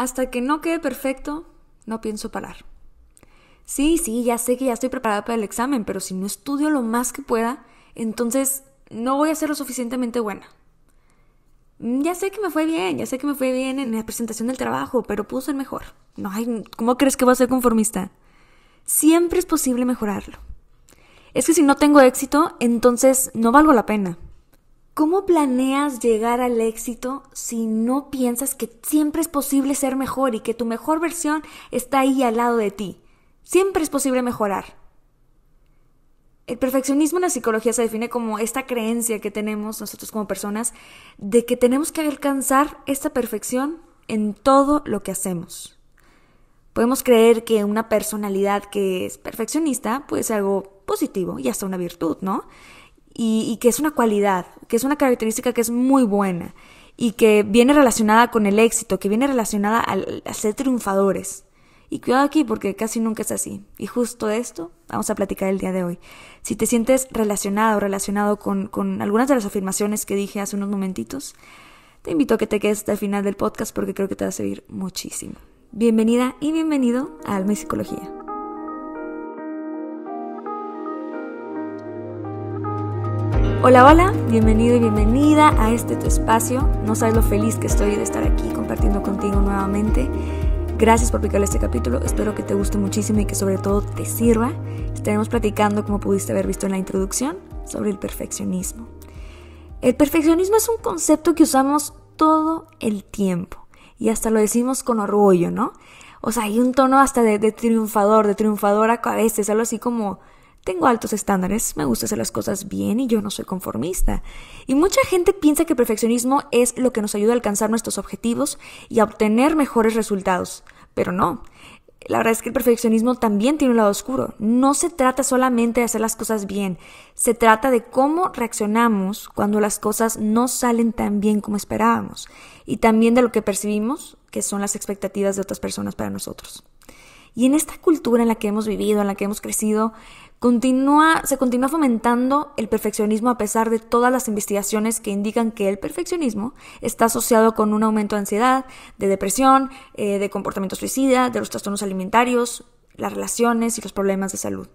Hasta que no quede perfecto, no pienso parar. Sí, sí, ya sé que ya estoy preparada para el examen, pero si no estudio lo más que pueda, entonces no voy a ser lo suficientemente buena. Mm, ya sé que me fue bien, ya sé que me fue bien en la presentación del trabajo, pero pudo ser mejor. No, hay, ¿cómo crees que voy a ser conformista? Siempre es posible mejorarlo. Es que si no tengo éxito, entonces no valgo la pena. ¿Cómo planeas llegar al éxito si no piensas que siempre es posible ser mejor y que tu mejor versión está ahí al lado de ti? Siempre es posible mejorar. El perfeccionismo en la psicología se define como esta creencia que tenemos nosotros como personas de que tenemos que alcanzar esta perfección en todo lo que hacemos. Podemos creer que una personalidad que es perfeccionista puede ser algo positivo y hasta una virtud, ¿no? y, que es una cualidad, que es una característica que es muy buena y que viene relacionada con el éxito, que viene relacionada al, a ser triunfadores. Y cuidado aquí porque casi nunca es así. Y justo esto vamos a platicar el día de hoy. Si te sientes relacionado o relacionado con, con, algunas de las afirmaciones que dije hace unos momentitos, te invito a que te quedes hasta el final del podcast porque creo que te va a servir muchísimo. Bienvenida y bienvenido a Alma y Psicología. Hola, hola, bienvenido y bienvenida a este tu espacio. No sabes lo feliz que estoy de estar aquí compartiendo contigo nuevamente. Gracias por picarle este capítulo, espero que te guste muchísimo y que sobre todo te sirva. Estaremos platicando, como pudiste haber visto en la introducción, sobre el perfeccionismo. El perfeccionismo es un concepto que usamos todo el tiempo y hasta lo decimos con orgullo, ¿no? O sea, hay un tono hasta de, triunfador, de triunfadora a veces, algo así como tengo altos estándares, me gusta hacer las cosas bien y yo no soy conformista. Y mucha gente piensa que el perfeccionismo es lo que nos ayuda a alcanzar nuestros objetivos y a obtener mejores resultados, pero no. La verdad es que el perfeccionismo también tiene un lado oscuro. No se trata solamente de hacer las cosas bien, se trata de cómo reaccionamos cuando las cosas no salen tan bien como esperábamos y también de lo que percibimos, que son las expectativas de otras personas para nosotros. Y en esta cultura en la que hemos vivido, en la que hemos crecido, Continúa, se continúa fomentando el perfeccionismo a pesar de todas las investigaciones que indican que el perfeccionismo está asociado con un aumento de ansiedad, de depresión, eh, de comportamiento suicida, de los trastornos alimentarios, las relaciones y los problemas de salud.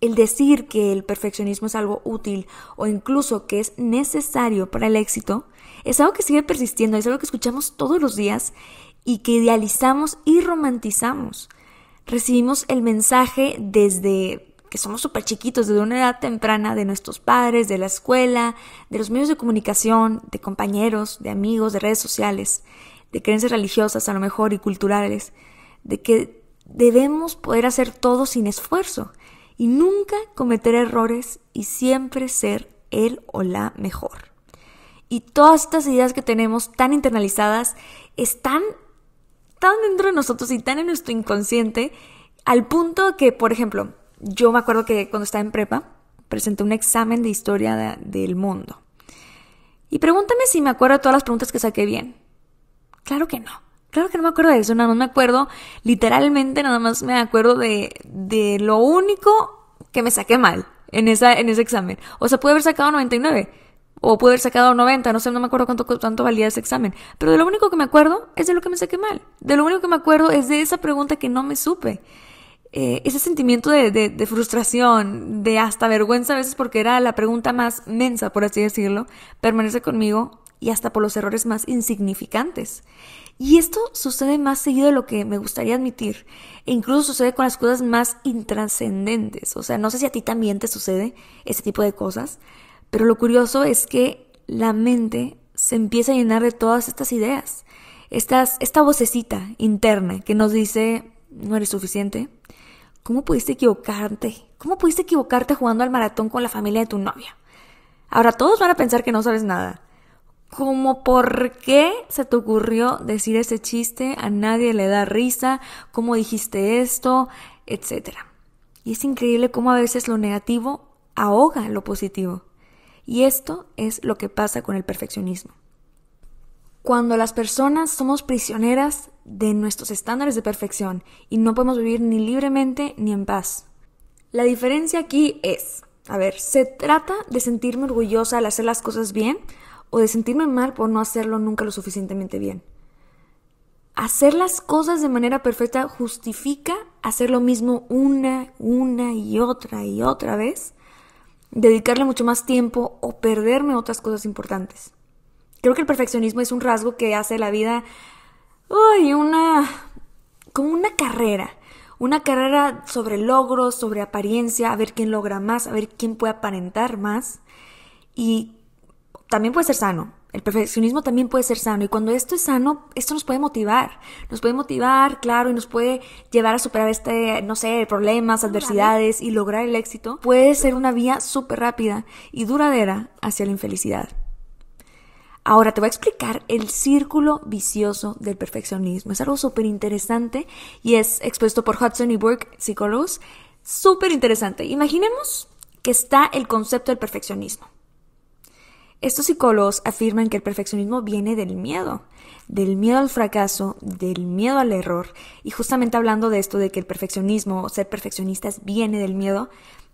El decir que el perfeccionismo es algo útil o incluso que es necesario para el éxito es algo que sigue persistiendo, es algo que escuchamos todos los días y que idealizamos y romantizamos recibimos el mensaje desde que somos súper chiquitos, desde una edad temprana, de nuestros padres, de la escuela, de los medios de comunicación, de compañeros, de amigos, de redes sociales, de creencias religiosas a lo mejor y culturales, de que debemos poder hacer todo sin esfuerzo y nunca cometer errores y siempre ser el o la mejor. Y todas estas ideas que tenemos tan internalizadas están tan dentro de nosotros y tan en nuestro inconsciente, al punto que, por ejemplo, yo me acuerdo que cuando estaba en prepa, presenté un examen de historia del mundo. Y pregúntame si me acuerdo de todas las preguntas que saqué bien. Claro que no. Claro que no me acuerdo de eso, no, no me acuerdo. Literalmente nada más me acuerdo de, lo único que me saqué mal en, esa, en ese examen. O sea, pude haber sacado 99 o pude haber sacado 90, no sé, no me acuerdo cuánto, valía ese examen. Pero de lo único que me acuerdo es de lo que me saqué mal. De lo único que me acuerdo es de esa pregunta que no me supe. Eh, ese sentimiento de, de, frustración, de hasta vergüenza a veces porque era la pregunta más mensa, por así decirlo, permanece conmigo y hasta por los errores más insignificantes. Y esto sucede más seguido de lo que me gustaría admitir. E incluso sucede con las cosas más intrascendentes. O sea, no sé si a ti también te sucede ese tipo de cosas. Pero lo curioso es que la mente se empieza a llenar de todas estas ideas, esta vocecita interna que nos dice, no eres suficiente, ¿cómo pudiste equivocarte? ¿Cómo pudiste equivocarte jugando al maratón con la familia de tu novia? Ahora todos van a pensar que no sabes nada. ¿Cómo por qué se te ocurrió decir ese chiste? A nadie le da risa. ¿Cómo dijiste esto? Etcétera. Y es increíble cómo a veces lo negativo ahoga lo positivo. Y esto es lo que pasa con el perfeccionismo. Cuando las personas somos prisioneras de nuestros estándares de perfección y no podemos vivir ni libremente ni en paz. La diferencia aquí es, a ver, ¿se trata de sentirme orgullosa al hacer las cosas bien o de sentirme mal por no hacerlo nunca lo suficientemente bien? Hacer las cosas de manera perfecta justifica hacer lo mismo una, una y otra y otra vez dedicarle mucho más tiempo o perderme otras cosas importantes. Creo que el perfeccionismo es un rasgo que hace la vida, uy, una, como una carrera, una carrera sobre logros, sobre apariencia, a ver quién logra más, a ver quién puede aparentar más. Y también puede ser sano, el perfeccionismo también puede ser sano y cuando esto es sano, esto nos puede motivar. Nos puede motivar, claro, y nos puede llevar a superar este, no sé, problemas, adversidades y lograr el éxito. Puede ser una vía súper rápida y duradera hacia la infelicidad. Ahora te voy a explicar el círculo vicioso del perfeccionismo. Es algo súper interesante y es expuesto por Hudson y Burke, psicólogos. Súper interesante. Imaginemos que está el concepto del perfeccionismo. Estos psicólogos afirman que el perfeccionismo viene del miedo, del miedo al fracaso, del miedo al error, y justamente hablando de esto de que el perfeccionismo, o ser perfeccionistas, viene del miedo,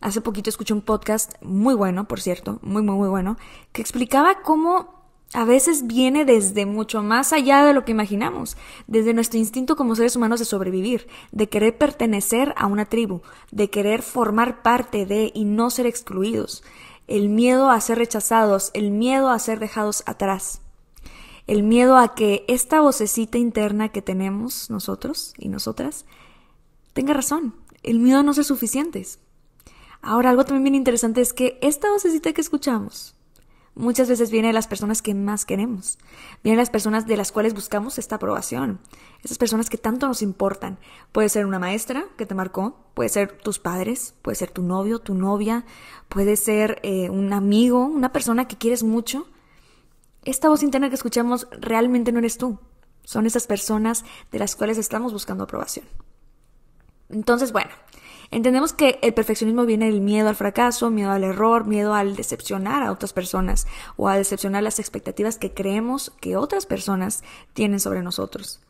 hace poquito escuché un podcast muy bueno, por cierto, muy, muy, muy bueno, que explicaba cómo a veces viene desde mucho más allá de lo que imaginamos, desde nuestro instinto como seres humanos de sobrevivir, de querer pertenecer a una tribu, de querer formar parte de y no ser excluidos el miedo a ser rechazados, el miedo a ser dejados atrás, el miedo a que esta vocecita interna que tenemos nosotros y nosotras tenga razón, el miedo a no ser suficientes. Ahora, algo también bien interesante es que esta vocecita que escuchamos, muchas veces viene de las personas que más queremos, Vienen las personas de las cuales buscamos esta aprobación, esas personas que tanto nos importan. Puede ser una maestra que te marcó, puede ser tus padres, puede ser tu novio, tu novia, puede ser eh, un amigo, una persona que quieres mucho. Esta voz interna que escuchamos realmente no eres tú, son esas personas de las cuales estamos buscando aprobación. Entonces, bueno, Entendemos que el perfeccionismo viene del miedo al fracaso, miedo al error, miedo al decepcionar a otras personas o a decepcionar las expectativas que creemos que otras personas tienen sobre nosotros.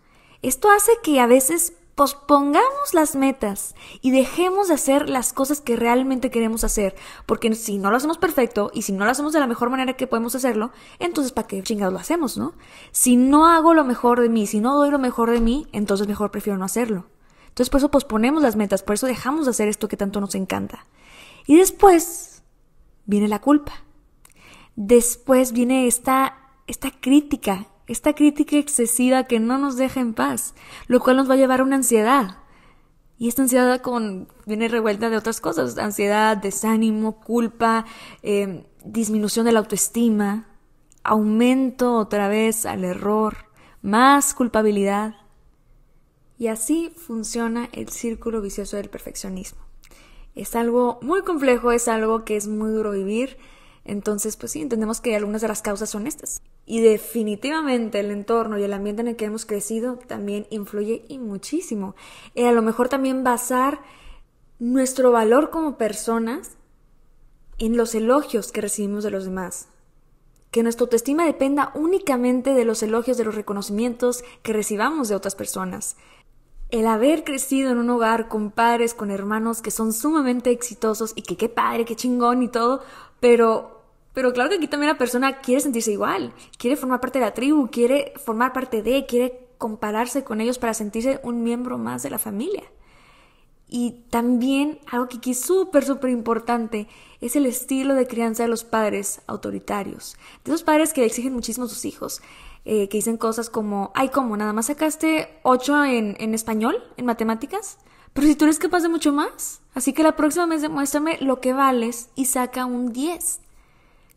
Esto hace que a veces pospongamos las metas y dejemos de hacer las cosas que realmente queremos hacer, porque si no lo hacemos perfecto y si no lo hacemos de la mejor manera que podemos hacerlo, entonces ¿para qué chingados lo hacemos, no? Si no hago lo mejor de mí, si no doy lo mejor de mí, entonces mejor prefiero no hacerlo. Entonces por eso posponemos las metas, por eso dejamos de hacer esto que tanto nos encanta. Y después viene la culpa. Después viene esta, esta crítica, esta crítica excesiva que no nos deja en paz, lo cual nos va a llevar a una ansiedad. Y esta ansiedad con, viene revuelta de otras cosas, ansiedad, desánimo, culpa, em, disminución de la autoestima, aumento otra vez al error, más culpabilidad. Y así funciona el círculo vicioso del perfeccionismo. Es algo muy complejo, es algo que es muy duro vivir, entonces pues sí, entendemos que algunas de las causas son estas. Y definitivamente el entorno y el ambiente en el que hemos crecido también influye y muchísimo. Eh, a lo mejor también basar nuestro valor como personas en los elogios que recibimos de los demás. Que nuestra autoestima dependa únicamente de los elogios, de los reconocimientos que recibamos de otras personas el haber crecido en un hogar con padres, con hermanos que son sumamente exitosos y que qué padre, qué chingón y todo, pero, pero claro que aquí también la persona quiere sentirse igual, quiere formar parte de la tribu, quiere formar parte de, quiere compararse con ellos para sentirse un miembro más de la familia. Y también algo que aquí es súper, súper importante es el estilo de crianza de los padres autoritarios, de esos padres que exigen muchísimo a sus hijos. Eh, que dicen cosas como, ay, ¿cómo? Nada más sacaste 8 en, español, en matemáticas, pero si tú eres capaz de mucho más. Así que la próxima vez demuéstrame lo que vales y saca un 10.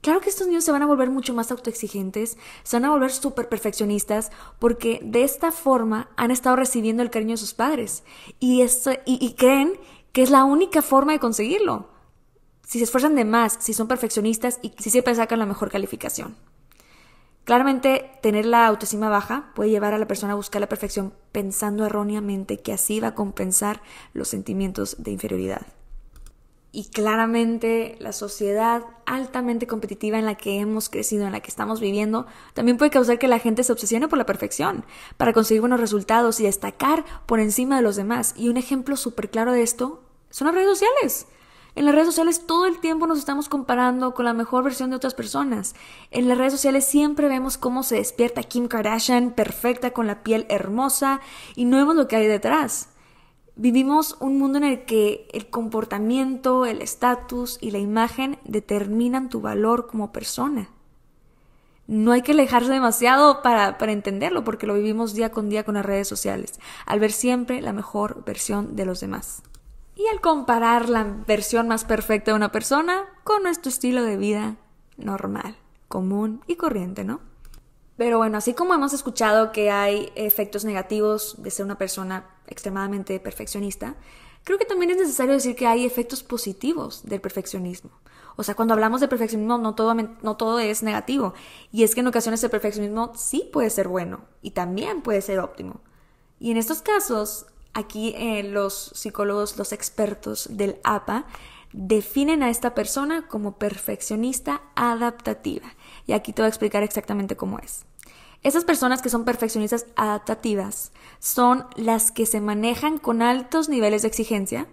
Claro que estos niños se van a volver mucho más autoexigentes, se van a volver súper perfeccionistas, porque de esta forma han estado recibiendo el cariño de sus padres y, esto, y, y creen que es la única forma de conseguirlo. Si se esfuerzan de más, si son perfeccionistas y si siempre sacan la mejor calificación. Claramente, tener la autoestima baja puede llevar a la persona a buscar la perfección pensando erróneamente que así va a compensar los sentimientos de inferioridad. Y claramente la sociedad altamente competitiva en la que hemos crecido, en la que estamos viviendo, también puede causar que la gente se obsesione por la perfección, para conseguir buenos resultados y destacar por encima de los demás. Y un ejemplo súper claro de esto son las redes sociales. En las redes sociales todo el tiempo nos estamos comparando con la mejor versión de otras personas. En las redes sociales siempre vemos cómo se despierta Kim Kardashian perfecta con la piel hermosa y no vemos lo que hay detrás. Vivimos un mundo en el que el comportamiento, el estatus y la imagen determinan tu valor como persona. No hay que alejarse demasiado para, para entenderlo, porque lo vivimos día con día con las redes sociales, al ver siempre la mejor versión de los demás. Y al comparar la versión más perfecta de una persona con nuestro estilo de vida normal, común y corriente, ¿no? Pero bueno, así como hemos escuchado que hay efectos negativos de ser una persona extremadamente perfeccionista, creo que también es necesario decir que hay efectos positivos del perfeccionismo. O sea, cuando hablamos de perfeccionismo no todo, no todo es negativo. Y es que en ocasiones el perfeccionismo sí puede ser bueno y también puede ser óptimo. Y en estos casos, Aquí eh, los psicólogos, los expertos del APA, definen a esta persona como perfeccionista adaptativa. Y aquí te voy a explicar exactamente cómo es. Esas personas que son perfeccionistas adaptativas son las que se manejan con altos niveles de exigencia,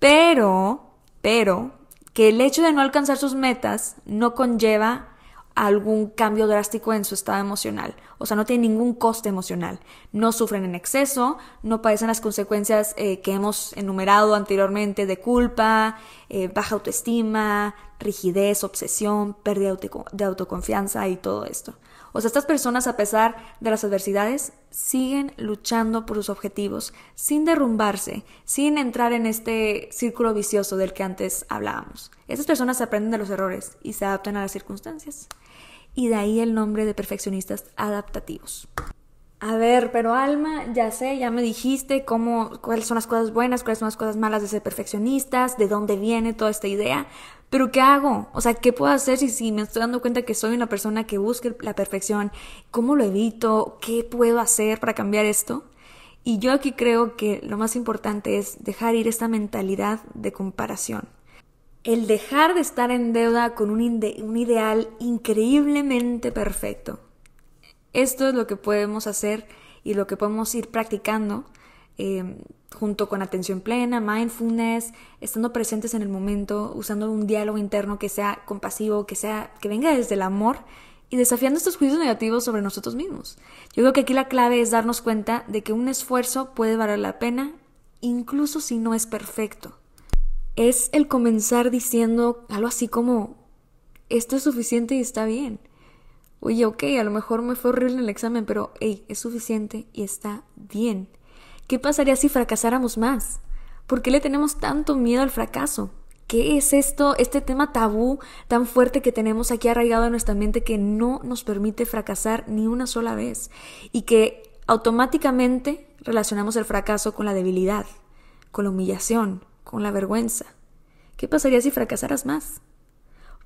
pero, pero, que el hecho de no alcanzar sus metas no conlleva algún cambio drástico en su estado emocional. O sea, no tiene ningún coste emocional. No sufren en exceso, no padecen las consecuencias eh, que hemos enumerado anteriormente de culpa, eh, baja autoestima, rigidez, obsesión, pérdida de autoconfianza y todo esto. O sea, estas personas, a pesar de las adversidades, siguen luchando por sus objetivos, sin derrumbarse, sin entrar en este círculo vicioso del que antes hablábamos. Estas personas aprenden de los errores y se adaptan a las circunstancias y de ahí el nombre de perfeccionistas adaptativos. A ver, pero Alma, ya sé, ya me dijiste cómo, cuáles son las cosas buenas, cuáles son las cosas malas de ser perfeccionistas, de dónde viene toda esta idea. Pero ¿qué hago? O sea, ¿qué puedo hacer si, si me estoy dando cuenta que soy una persona que busca la perfección? ¿Cómo lo evito? ¿Qué puedo hacer para cambiar esto? Y yo aquí creo que lo más importante es dejar ir esta mentalidad de comparación el dejar de estar en deuda con un, ideal increíblemente perfecto. Esto es lo que podemos hacer y lo que podemos ir practicando em, junto con atención plena, mindfulness, estando presentes en el momento, usando un diálogo interno que sea compasivo, que sea que venga desde el amor y desafiando estos juicios negativos sobre nosotros mismos. Yo creo que aquí la clave es darnos cuenta de que un esfuerzo puede valer la pena incluso si no es perfecto es el comenzar diciendo algo así como, esto es suficiente y está bien. Oye, ok, a lo mejor me fue horrible en el examen, pero hey, es suficiente y está bien. ¿Qué pasaría si fracasáramos más? ¿Por qué le tenemos tanto miedo al fracaso? ¿Qué es esto, este tema tabú tan fuerte que tenemos aquí arraigado en nuestra mente que no nos permite fracasar ni una sola vez? Y que automáticamente relacionamos el fracaso con la debilidad, con la humillación, con la vergüenza. ¿Qué pasaría si fracasaras más?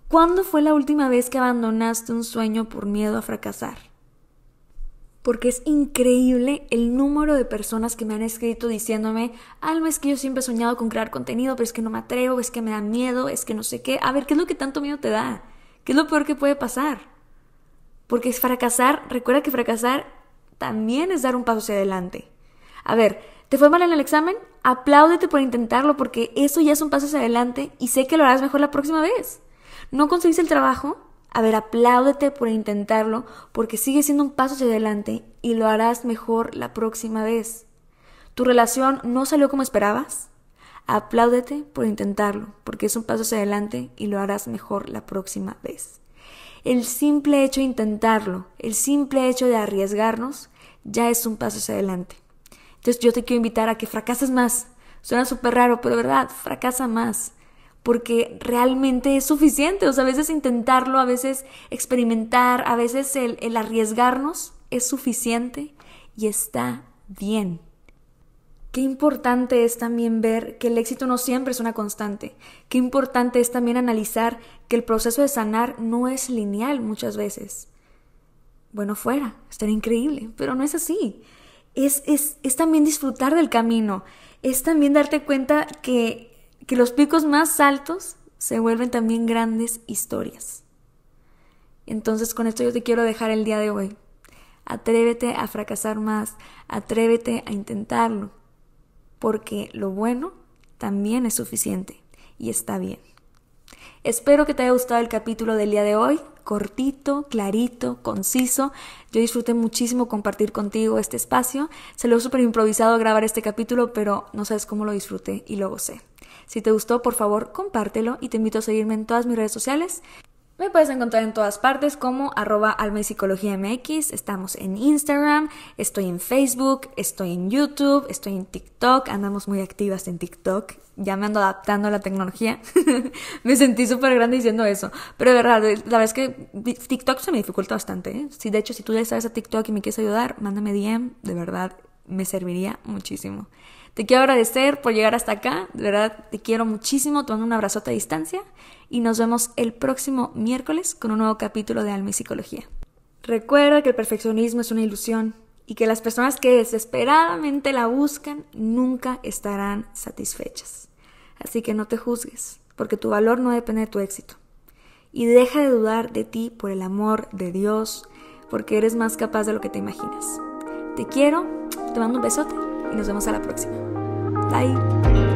¿Cuándo fue la última vez que abandonaste un sueño por miedo a fracasar? Porque es increíble el número de personas que me han escrito diciéndome, algo es que yo siempre he soñado con crear contenido, pero es que no me atrevo, es que me da miedo, es que no sé qué. A ver, ¿qué es lo que tanto miedo te da? ¿Qué es lo peor que puede pasar? Porque es fracasar, recuerda que fracasar también es dar un paso hacia adelante. A ver, ¿Te fue mal en el examen? Apláudete por intentarlo porque eso ya es un paso hacia adelante y sé que lo harás mejor la próxima vez. ¿No conseguiste el trabajo? A ver, apláudete por intentarlo porque sigue siendo un paso hacia adelante y lo harás mejor la próxima vez. ¿Tu relación no salió como esperabas? Apláudete por intentarlo porque es un paso hacia adelante y lo harás mejor la próxima vez. El simple hecho de intentarlo, el simple hecho de arriesgarnos, ya es un paso hacia adelante. Entonces yo te quiero invitar a que fracases más. Suena súper raro, pero verdad, fracasa más. Porque realmente es suficiente. O sea, a veces intentarlo, a veces experimentar, a veces el, el arriesgarnos es suficiente y está bien. Qué importante es también ver que el éxito no siempre es una constante. Qué importante es también analizar que el proceso de sanar no es lineal muchas veces. Bueno, fuera, estaría increíble, pero no es así es, también disfrutar del camino, es también darte cuenta que, que los picos más altos se vuelven también grandes historias. Entonces con esto yo te quiero dejar el día de hoy. Atrévete a fracasar más, atrévete a intentarlo, porque lo bueno también es suficiente y está bien. Espero que te haya gustado el capítulo del día de hoy, cortito, clarito, conciso. Yo disfruté muchísimo compartir contigo este espacio. Se lo súper improvisado grabar este capítulo, pero no sabes cómo lo disfruté y lo gocé. Si te gustó, por favor, compártelo y te invito a seguirme en todas mis redes sociales. Me puedes encontrar en todas partes como arroba alma Estamos en Instagram, estoy en Facebook, estoy en YouTube, estoy en TikTok. Andamos muy activas en TikTok. Ya me ando adaptando a la tecnología. me sentí súper grande diciendo eso. Pero de verdad, la verdad es que TikTok se me dificulta bastante. ¿eh? Si, de hecho, si tú ya sabes a TikTok y me quieres ayudar, mándame DM. De verdad, me serviría muchísimo. Te quiero agradecer por llegar hasta acá, de verdad te quiero muchísimo, te mando un abrazote a distancia y nos vemos el próximo miércoles con un nuevo capítulo de Alma y Psicología. Recuerda que el perfeccionismo es una ilusión y que las personas que desesperadamente la buscan nunca estarán satisfechas. Así que no te juzgues, porque tu valor no depende de tu éxito. Y deja de dudar de ti por el amor de Dios, porque eres más capaz de lo que te imaginas. Te quiero, te mando un besote y nos vemos a la próxima. Bye.